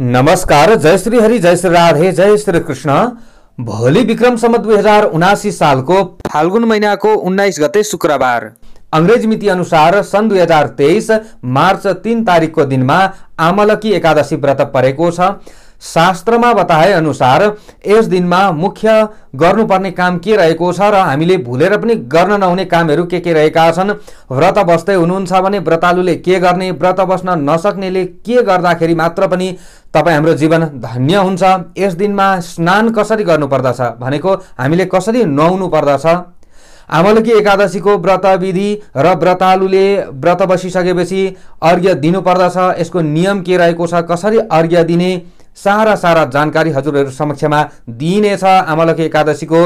नमस्कार जय श्री हरि जय श्री राधे जय श्री कृष्ण भोलि विक्रम सम्म दुई हजार उनासी सालको फाल्गुन महिनाको उन्नाइस गते शुक्रबार अङ्ग्रेज मिति अनुसार सन् दुई हजार तेइस मार्च तिन तारिकको दिनमा आमलकी एकादशी व्रत परेको छ शास्त्रमा बताए अनुसार यस दिनमा मुख्य गर्नुपर्ने काम के रहेको छ र हामीले भुलेर पनि गर्न नहुने कामहरू के के रहेका छन् व्रत बस्दै हुनुहुन्छ भने व्रतालुले के गर्ने व्रत बस्न नसक्नेले के गर्दाखेरि मात्र पनि तपाईँ हाम्रो जीवन धन्य हुन्छ यस दिनमा स्नान कसरी गर्नुपर्दछ भनेको हामीले कसरी नुहाउनु पर्दछ आमलकी एकादशीको व्रत विधि र व्रतालुले व्रत बसिसकेपछि अर्घ्य दिनुपर्दछ यसको नियम के रहेको छ कसरी अर्घ्य दिने सारा सारा जानकारी हजुरहरू समक्षमा दिइनेछ आमलकी एकादशीको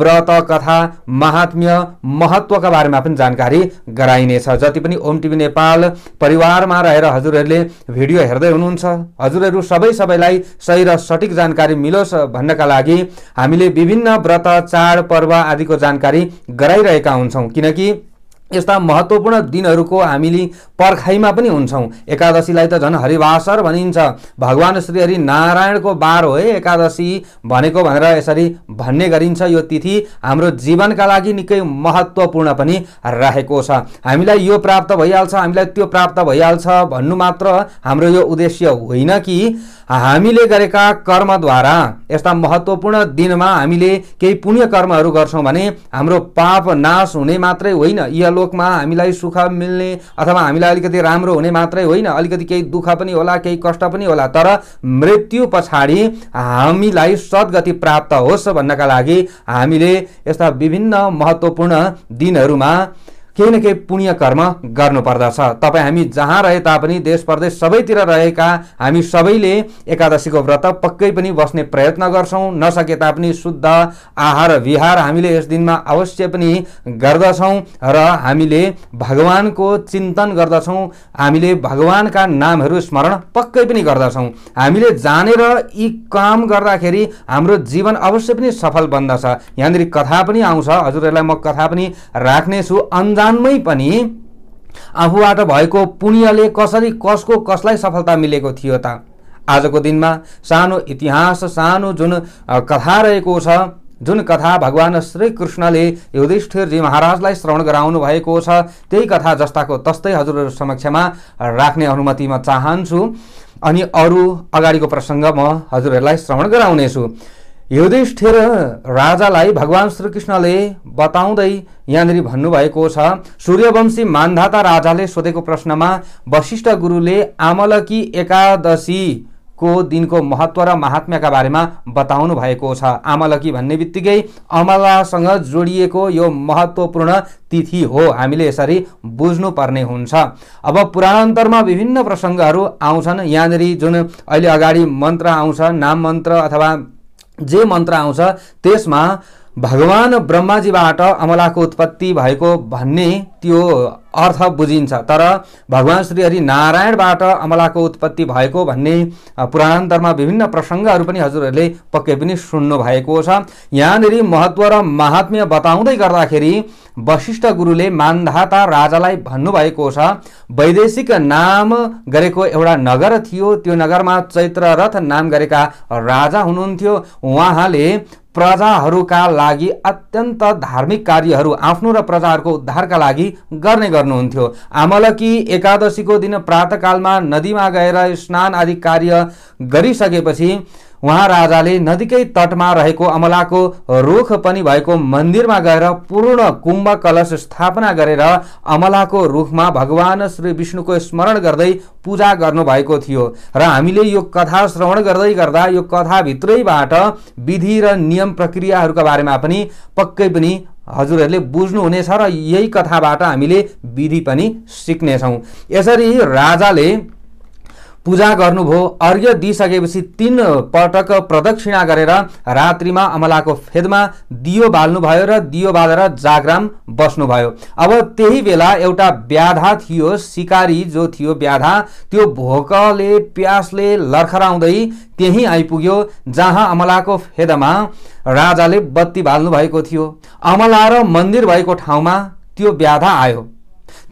व्रत कथा महात्म्य महत्त्वका बारेमा पनि जानकारी गराइनेछ जति पनि ओम टिभी नेपाल परिवारमा रहेर हजुरहरूले भिडियो हेर्दै हुनुहुन्छ हजुरहरू सबै सबैलाई सही र सठिक जानकारी मिलोस् भन्नका लागि हामीले विभिन्न व्रत चाड पर्व आदिको जानकारी गराइरहेका हुन्छौँ किनकि यस्ता महत्त्वपूर्ण दिनहरूको हामीले पर्खाइमा पनि हुन्छौँ एकादशीलाई त झन् हरिवासर भनिन्छ भगवान् श्री हरि नारायणको बार हो है एकादशी भनेको भनेर यसरी भन्ने गरिन्छ यो तिथि हाम्रो जीवनका लागि निकै महत्त्वपूर्ण पनि रहेको छ हामीलाई यो प्राप्त भइहाल्छ हामीलाई त्यो प्राप्त भइहाल्छ भन्नु मात्र हाम्रो यो उद्देश्य होइन कि हामीले गरेका कर्मद्वारा यस्ता महत्त्वपूर्ण दिनमा हामीले केही पुण्य कर्महरू गर्छौँ भने हाम्रो पाप नाश हुने मात्रै होइन लोकमा हामीलाई सुख मिल्ने अथवा हामीलाई अलिकति राम्रो हुने मात्रै होइन अलिकति केही दुःख पनि होला केही कष्ट पनि होला तर मृत्यु पछाडि हामीलाई सद्गति प्राप्त होस् भन्नका लागि हामीले यस्ता विभिन्न महत्त्वपूर्ण दिनहरूमा केही न केही पुण्य कर्म गर्नुपर्दछ तपाईँ हामी जहाँ रहे तापनि देश प्रदेश सबैतिर रहेका हामी सबैले एकादशीको व्रत पक्कै पनि बस्ने प्रयत्न गर्छौँ नसके तापनि शुद्ध आहार विहार हामीले यस दिनमा अवश्य पनि गर्दछौँ र हामीले भगवानको चिन्तन गर्दछौँ हामीले भगवानका नामहरू स्मरण पक्कै पनि गर्दछौँ हामीले जानेर यी काम गर्दाखेरि हाम्रो जीवन अवश्य पनि सफल बन्दछ यहाँनिर कथा पनि आउँछ हजुरहरूलाई म कथा पनि राख्नेछु अन्जान स्थानमै पनि आफूबाट भएको पुण्यले कसरी कसको कसलाई सफलता मिलेको थियो त आजको दिनमा सानो इतिहास सानो जुन कथा रहेको छ जुन कथा भगवान् श्रीकृष्णले युधिष्ठिरजी महाराजलाई श्रवण गराउनु भएको छ त्यही कथा जस्ताको तस्तै हजुरहरू समक्षमा राख्ने अनुमति म चाहन्छु अनि अरू अगाडिको प्रसङ्ग म हजुरहरूलाई श्रवण गराउनेछु युधिष्ठिर राजालाई भगवान् श्रीकृष्णले बताउँदै यहाँनिर भन्नुभएको छ सूर्यवंशी मान्धाता राजाले सोधेको प्रश्नमा वशिष्ठ गुरुले आमलकी एकादशी को दिनको महत्त्व र महात्म्यका बारेमा बताउनु भएको छ आमलकी भन्ने बित्तिकै अमलासँग जोडिएको यो महत्त्वपूर्ण तिथि हो हामीले यसरी बुझ्नुपर्ने हुन्छ अब पुराणान्तरमा विभिन्न प्रसङ्गहरू आउँछन् यहाँनिर जुन अहिले अगाडि मन्त्र आउँछ नाम मन्त्र अथवा जे मन्त्र आउँछ त्यसमा भगवान ब्रह्माजीबाट अमलाको उत्पत्ति भएको भन्ने त्यो अर्थ बुझिन्छ तर भगवान् श्री हरि नारायणबाट अमलाको उत्पत्ति भएको भन्ने पुराणान्तरमा विभिन्न प्रसङ्गहरू पनि हजुरहरूले पक्कै पनि सुन्नु भएको छ यहाँनिर महत्त्व र महात्म्य बताउँदै गर्दाखेरि वशिष्ठ गुरुले मान्धाता राजालाई भन्नुभएको छ वैदेशिक नाम गरेको एउटा नगर थियो त्यो नगरमा चैत्र रथ नाम गरेका राजा हुनुहुन्थ्यो उहाँले प्रजाहरूका लागि अत्यन्त धार्मिक कार्यहरू आफ्नो र प्रजाहरूको उद्धारका लागि गर्ने गर्नुहुन्थ्यो आमलकी एकादशीको दिन प्रातकालमा नदीमा गएर स्नान आदि कार्य गरिसकेपछि उहाँ राजाले नदीकै तटमा रहेको अमलाको रुख पनि भएको मन्दिरमा गएर पूर्ण कुम्भ कलश स्थापना गरेर अमलाको रुखमा भगवान श्री विष्णुको स्मरण गर्दै पूजा गर्नुभएको थियो र हामीले यो कथा श्रवण गर्दै गर्दा यो कथाभित्रैबाट विधि र नियम प्रक्रियाहरूका बारेमा पनि पक्कै पनि हजुरहरूले बुझ्नुहुनेछ र यही कथाबाट हामीले विधि पनि सिक्नेछौँ यसरी राजाले पूजा गर्नुभयो अर्घ्य दिइसकेपछि तिन पटक प्रदक्षिणा गरेर रात्रिमा अमलाको फेदमा दियो बाल्नुभयो र दियो बालेर जागराम बस्नुभयो अब त्यही बेला एउटा व्याधा थियो सिकारी जो थियो व्याधा त्यो भोकले प्यासले लर्खराउँदै त्यहीँ आइपुग्यो जहाँ अमलाको फेदमा राजाले बत्ती बाल्नु भएको थियो अमला र मन्दिर भएको ठाउँमा त्यो व्याधा आयो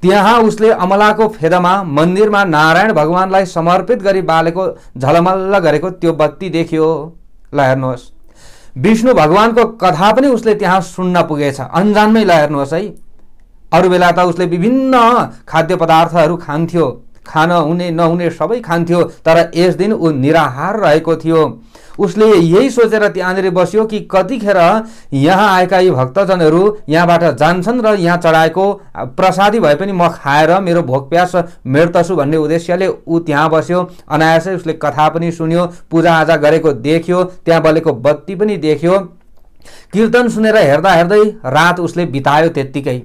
त्यहाँ उसले अमलाको फेदमा मन्दिरमा नारायण भगवान्लाई समर्पित गरी बालेको झलमल्ल गरेको त्यो बत्ती देखियो ल हेर्नुहोस् विष्णु भगवान्को कथा पनि उसले त्यहाँ सुन्न पुगेछ अन्जानमै ल हेर्नुहोस् है अरू बेला त उसले विभिन्न खाद्य पदार्थहरू खान्थ्यो खान हुने नहुने सबै खान्थ्यो तर यस दिन ऊ निराहार रहेको थियो उसले यही सोचेर त्यहाँनिर बस्यो कि कतिखेर यहाँ आएका यी भक्तजनहरू यहाँबाट जान्छन् र यहाँ चढाएको प्रसादी भए पनि म खाएर मेरो भोक प्यास मेट्दछु भन्ने उद्देश्यले ऊ त्यहाँ बस्यो अनायासै उसले कथा पनि सुन्यो पूजाआजा गरेको देख्यो त्यहाँ बलेको बत्ती पनि देख्यो कीर्तन सुनेर हेर्दा हेर्दै रात उसले बितायो त्यत्तिकै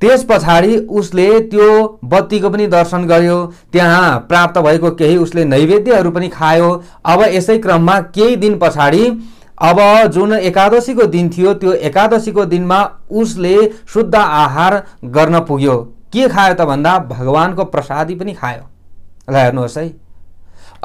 त्यस पछाडि उसले त्यो बत्तीको पनि दर्शन गर्यो त्यहाँ प्राप्त भएको केही उसले नैवेद्यहरू पनि खायो अब यसै क्रममा केही दिन पछाडि अब जुन एकादशीको दिन थियो त्यो एकादशीको दिनमा उसले शुद्ध आहार गर्न पुग्यो के खायो त भन्दा भगवान्को प्रसादी पनि खायो ल हेर्नुहोस् है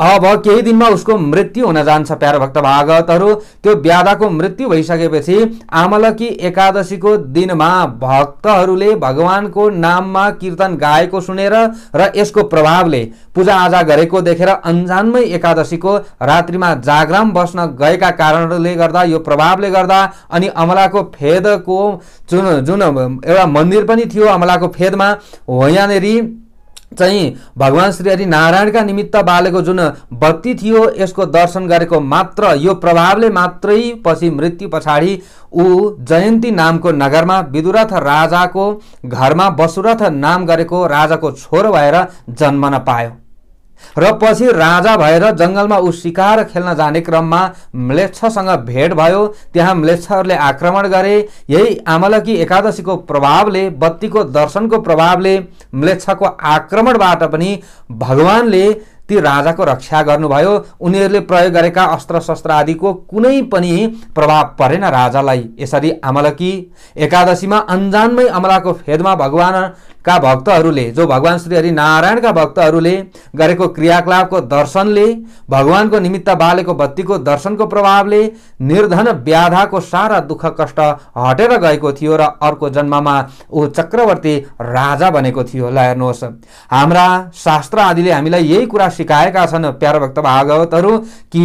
अब केही दिनमा उसको मृत्यु हुन जान्छ प्यारो भक्त भागवतहरू त्यो ब्यादाको मृत्यु भइसकेपछि आमलकी एकादशीको दिनमा भक्तहरूले भगवानको नाममा कीर्तन गाएको सुनेर र यसको प्रभावले पूजाआजा गरेको देखेर अन्जानमै एकादशीको रात्रिमा जागराम बस्न गएका कारणले गर्दा यो प्रभावले गर्दा अनि अमलाको फेदको जुन जुन एउटा मन्दिर पनि थियो अमलाको फेदमा हो यहाँनेरि चाहिँ भगवान् श्री हरि नारायणका निमित्त बालेको जुन बत्ती थियो यसको दर्शन गरेको मात्र यो प्रभावले मात्रै पछि मृत्यु पछाडि ऊ जयन्ती नामको नगरमा विदुरथ राजाको घरमा बसुरथ नाम गरेको राजाको छोरो भएर जन्मन पायो र पछि राजा भएर जङ्गलमा ऊ शिकार खेल्न जाने क्रममा म्लेच्छसँग भेट भयो त्यहाँ म्लेच्छहरूले आक्रमण गरे यही आमलकी एकादशीको प्रभावले बत्तीको दर्शनको प्रभावले म्लेच्छको आक्रमणबाट पनि भगवानले ती राजाको रक्षा गर्नुभयो उनीहरूले प्रयोग गरेका अस्त्र शस्त्र आदिको कुनै पनि प्रभाव परेन राजालाई यसरी आमलकी एकादशीमा अन्जानमै अमलाको फेदमा भगवानका भक्तहरूले जो भगवान् हरि नारायणका भक्तहरूले गरेको क्रियाकलापको दर्शनले भगवानको निमित्त बालेको बत्तीको दर्शनको प्रभावले निर्धन व्याधाको सारा दुःख कष्ट हटेर गएको थियो र अर्को जन्ममा ऊ चक्रवर्ती राजा बनेको थियो ल हेर्नुहोस् हाम्रा शास्त्र आदिले हामीलाई यही कुरा सिकाएका छन् प्यारो भक्त भागवतहरू कि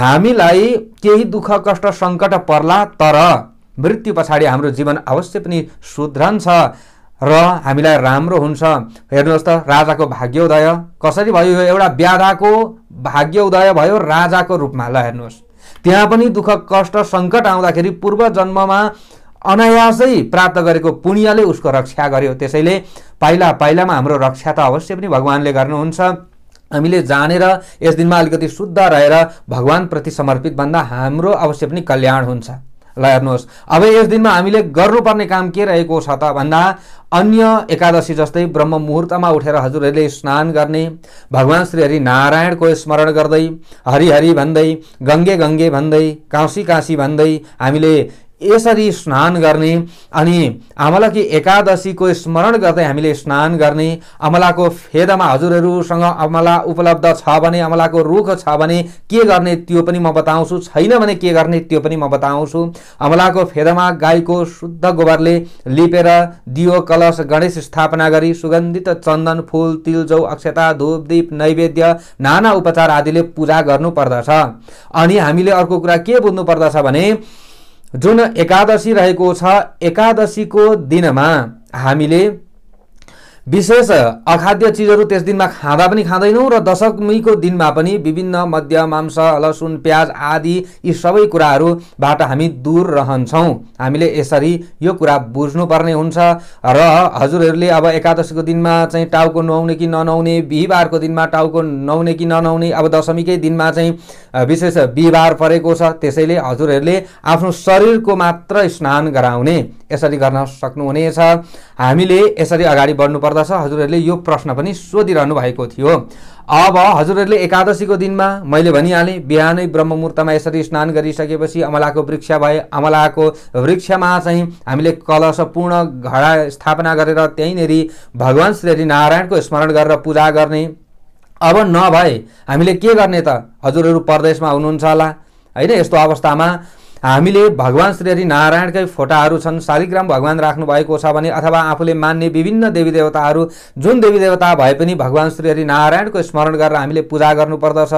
हामीलाई केही दुःख कष्ट सङ्कट पर्ला तर मृत्यु पछाडि हाम्रो जीवन अवश्य पनि सुध्रन्छ र हामीलाई राम्रो हुन्छ हेर्नुहोस् त राजाको भाग्योदय कसरी भयो यो एउटा ब्याधाको भाग्योदय भयो राजाको रूपमा ल हेर्नुहोस् त्यहाँ पनि दुःख कष्ट सङ्कट आउँदाखेरि पूर्व जन्ममा अनायासै प्राप्त गरेको पुण्यले उसको रक्षा गर्यो त्यसैले पाइला पाइलामा हाम्रो रक्षा त अवश्य पनि भगवान्ले गर्नुहुन्छ हामीले जानेर यस दिनमा अलिकति शुद्ध रहेर भगवान्प्रति समर्पित भन्दा हाम्रो अवश्य पनि कल्याण हुन्छ ल हेर्नुहोस् अब यस दिनमा हामीले गर्नुपर्ने काम के रहेको छ त भन्दा अन्य एकादशी जस्तै ब्रह्म मुहुर्तमा उठेर हजुरहरूले स्नान गर्ने भगवान् श्री हरि नारायणको स्मरण गर्दै हरिहरि भन्दै गङ्गे गङ्गे भन्दै काँसी काँसी भन्दै हामीले यसरी स्नान गर्ने अनि अमलकी एकादशीको स्मरण गर्दै हामीले स्नान गर्ने अमलाको फेदमा हजुरहरूसँग अमला उपलब्ध छ भने अमलाको रुख छ भने के गर्ने त्यो पनि म बताउँछु छैन भने के गर्ने त्यो पनि म बताउँछु अमलाको फेदमा गाईको शुद्ध गोबरले लिपेर दियो कलश गणेश स्थापना गरी सुगन्धित चन्दन फुल तिल जौ अक्षता धूप दीप नैवेद्य नाना उपचार आदिले पूजा गर्नुपर्दछ अनि हामीले अर्को कुरा के बुझ्नुपर्दछ भने जुन एकादशी रहेको छ एकादशीको दिनमा हामीले विशेष अखाद्य चिजहरू त्यस दिनमा खाँदा पनि खाँदैनौँ र दशमीको दिनमा पनि विभिन्न मध्य मांस लसुन प्याज आदि यी सबै कुराहरूबाट हामी दूर रहन्छौँ हामीले यसरी यो कुरा बुझ्नुपर्ने हुन्छ र हजुरहरूले अब एकादशीको दिनमा चाहिँ टाउको नुहाउने कि ननुहाउने बिहिबारको दिनमा टाउको नुहाउने कि ननुहाउने अब दशमीकै दिनमा चाहिँ विशेष बिहिबार परेको छ त्यसैले हजुरहरूले आफ्नो शरीरको मात्र स्नान गराउने यसरी गर्न सक्नुहुनेछ हामीले यसरी अगाडि बढ्नुपर्छ गर्दछ हजुरहरूले यो प्रश्न पनि सोधिरहनु भएको थियो अब हजुरहरूले एकादशीको दिनमा मैले भनिहालेँ बिहानै ब्रह्ममुर्तमा यसरी स्नान गरिसकेपछि अमलाको वृक्ष भए अमलाको वृक्षमा चाहिँ हामीले कलशपूर्ण घडा स्थापना गरेर त्यहीँनिर भगवान् श्री नारायणको स्मरण गरेर पूजा गर्ने अब नभए हामीले के गर्ने त हजुरहरू परदेशमा हुनुहुन्छ होला होइन यस्तो अवस्थामा हामीले भगवान् श्री नारायणकै फोटाहरू छन् शालिग्राम भगवान राख्नु भएको छ भने अथवा आफूले मान्ने विभिन्न देवी देवताहरू जुन देवी देवता भए पनि भगवान श्री नारायणको स्मरण गरेर हामीले पूजा गर्नुपर्दछ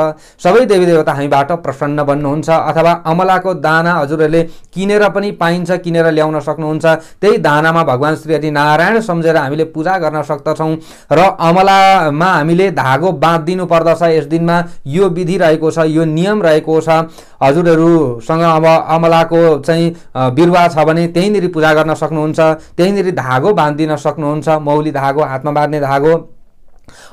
सबै देवी देवता हामीबाट प्रसन्न बन्नुहुन्छ अथवा अमलाको दाना हजुरहरूले किनेर पनि पाइन्छ किनेर ल्याउन सक्नुहुन्छ त्यही दानामा भगवान् श्री नारायण सम्झेर हामीले पूजा गर्न सक्दछौँ र अमलामा हामीले धागो बाँधिदिनु पर्दछ यस दिनमा यो विधि रहेको छ यो नियम रहेको छ हजुरहरूसँग अब अमलाको चाहिँ बिरुवा छ भने त्यहीँनिर पूजा गर्न सक्नुहुन्छ त्यहीँनिर धागो बाँधिदिन सक्नुहुन्छ मौली धागो हातमा बाँध्ने धागो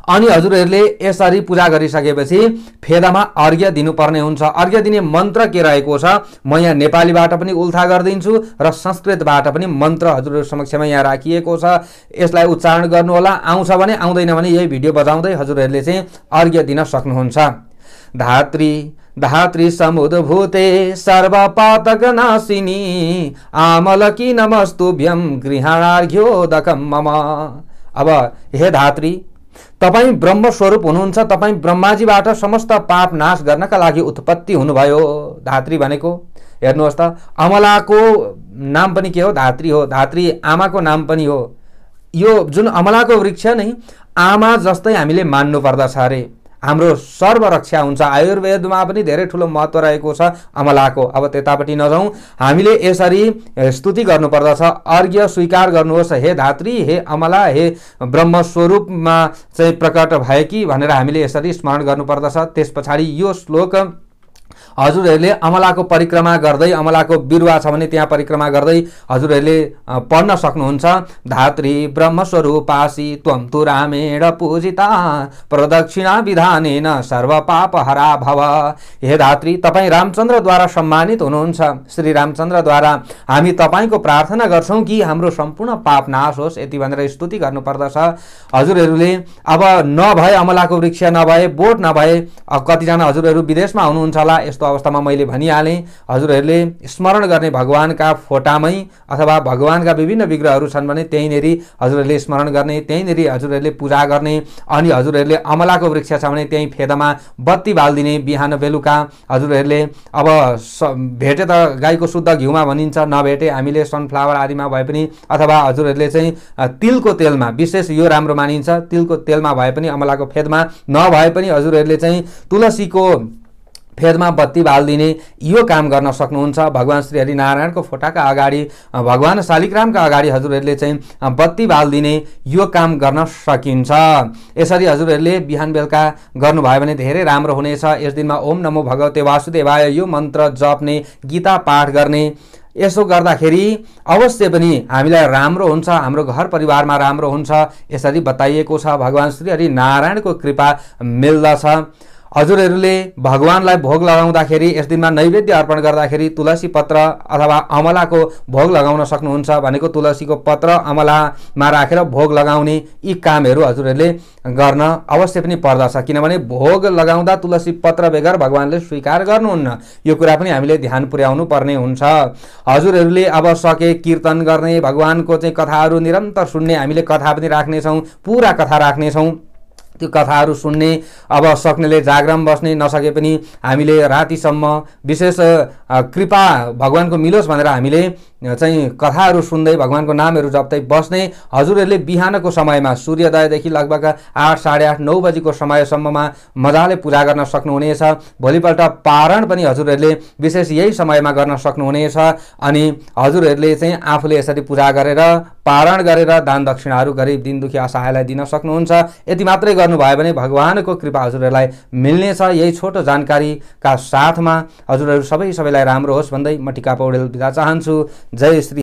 अनि हजुरहरूले यसरी पूजा गरिसकेपछि फेदामा अर्घ्य दिनुपर्ने हुन्छ अर्घ्य दिने मन्त्र के रहेको छ म यहाँ नेपालीबाट पनि उल्था गरिदिन्छु र संस्कृतबाट पनि मन्त्र हजुरहरू समक्षमा यहाँ राखिएको छ यसलाई उच्चारण गर्नुहोला आउँछ भने आउँदैन भने यही भिडियो बजाउँदै हजुरहरूले चाहिँ अर्घ्य दिन सक्नुहुन्छ धात्री धातृसमुद्भूते सर्वपातकनाशिनी आमलकी नमस्तुभ्यम गृहणार्घ्योदकम मम अब हे धात्री तपाईँ ब्रह्मस्वरूप हुनुहुन्छ तपाईँ ब्रह्माजीबाट समस्त पाप नाश गर्नका लागि उत्पत्ति हुनुभयो धात्री भनेको हेर्नुहोस् त अमलाको नाम पनि के हो धात्री हो धात्री आमाको नाम पनि हो यो जुन अमलाको वृक्ष नै आमा जस्तै हामीले मान्नुपर्दछ अरे हाम्रो सर्वरक्षा हुन्छ आयुर्वेदमा पनि धेरै ठुलो महत्त्व रहेको छ अमलाको अब त्यतापट्टि नजाउँ हामीले यसरी स्तुति गर्नुपर्दछ अर्घ्य स्वीकार गर्नुहोस् हे धात्री हे अमला हे ब्रह्मस्वरूपमा चाहिँ प्रकट भए कि भनेर हामीले यसरी स्मरण गर्नुपर्दछ त्यस पछाडि यो श्लोक हजुरहरूले अमलाको परिक्रमा गर्दै अमलाको बिरुवा छ भने त्यहाँ परिक्रमा गर्दै हजुरहरूले पढ्न सक्नुहुन्छ धात्री ब्रह्मस्वरूपासी त्वम तु रामेण पूजिता प्रदक्षिणा विधानेन सर्व पाप हरा भव हे धात्री तपाईँ रामचन्द्रद्वारा सम्मानित हुनुहुन्छ श्री रामचन्द्रद्वारा हामी तपाईँको प्रार्थना गर्छौँ कि हाम्रो सम्पूर्ण पाप नाश होस् यति भनेर स्तुति गर्नुपर्दछ हजुरहरूले अब नभए अमलाको वृक्ष नभए बोट नभए कतिजना हजुरहरू विदेशमा हुनुहुन्छ होला यस्तो अवस्थामा मैले भनिहालेँ हजुरहरूले स्मरण गर्ने भगवान्का फोटामै अथवा भगवान्का विभिन्न विग्रहहरू छन् भने त्यहीँनेरि हजुरहरूले स्मरण गर्ने त्यहीँनेरि हजुरहरूले पूजा गर्ने अनि हजुरहरूले अमलाको वृक्ष छ भने त्यहीँ फेदमा बत्ती बालिदिने बिहान बेलुका हजुरहरूले अब स भेटे त गाईको शुद्ध घिउमा भनिन्छ नभेटे हामीले सनफ्लावर आदिमा भए पनि अथवा हजुरहरूले चाहिँ तिलको तेलमा विशेष यो राम्रो मानिन्छ तिलको तेलमा भए पनि अमलाको फेदमा नभए पनि हजुरहरूले चाहिँ तुलसीको फेदमा बत्ती बालिदिने यो काम गर्न सक्नुहुन्छ भगवान् श्री हरिनारायणको फोटाका अगाडि भगवान् शालिग्रामका अगाडि हजुरहरूले चाहिँ बत्ती बालिदिने यो काम गर्न सकिन्छ यसरी हजुरहरूले बिहान बेलुका गर्नुभयो भने धेरै राम्रो हुनेछ यस दिनमा ओम नमो भगवते वासुदेवाय यो मन्त्र जप्ने गीता पाठ गर्ने यसो गर्दाखेरि अवश्य पनि हामीलाई राम्रो हुन्छ हाम्रो घर परिवारमा राम्रो हुन्छ यसरी बताइएको छ भगवान् श्री हरि नारायणको कृपा मिल्दछ हजुरहरूले भगवान्लाई भोग लगाउँदाखेरि यस दिनमा नैवेद्य अर्पण गर्दाखेरि तुलसी पत्र अथवा अमलाको भोग लगाउन सक्नुहुन्छ भनेको तुलसीको पत्र अमलामा राखेर भोग लगाउने यी कामहरू हजुरहरूले गर्न अवश्य पनि पर्दछ किनभने भोग लगाउँदा तुलसी पत्र बेगर भगवान्ले स्वीकार गर्नुहुन्न यो कुरा पनि हामीले ध्यान पुर्याउनु पर्ने हुन्छ हजुरहरूले अब सके कीर्तन गर्ने भगवान्को चाहिँ कथाहरू निरन्तर सुन्ने हामीले कथा पनि राख्नेछौँ पुरा कथा राख्नेछौँ त्यो कथाहरू सुन्ने अब सक्नेले जागरण बस्ने नसके पनि हामीले रातिसम्म विशेष कृपा भगवान्को मिलोस् भनेर हामीले चाहिँ कथाहरू सुन्दै भगवान्को नामहरू जप्दै बस्ने हजुरहरूले बिहानको समयमा सूर्योदयदेखि लगभग आठ साढे आठ नौ बजीको समयसम्ममा मजाले पूजा गर्न सक्नुहुनेछ भोलिपल्ट पारण पनि हजुरहरूले विशेष यही समयमा गर्न सक्नुहुनेछ अनि हजुरहरूले चाहिँ आफूले यसरी पूजा गरेर पारण गरेर दान दक्षिणाहरू गरिब दिनदुखी असहायलाई दिन सक्नुहुन्छ यति मात्रै गर्नुभयो भने भगवानको कृपा हजुरहरूलाई मिल्नेछ यही छोटो जानकारीका साथमा हजुरहरू सबै सबैलाई राम्रो होस् भन्दै म टिका पौडेल बिदा चाहन्छु जय श्री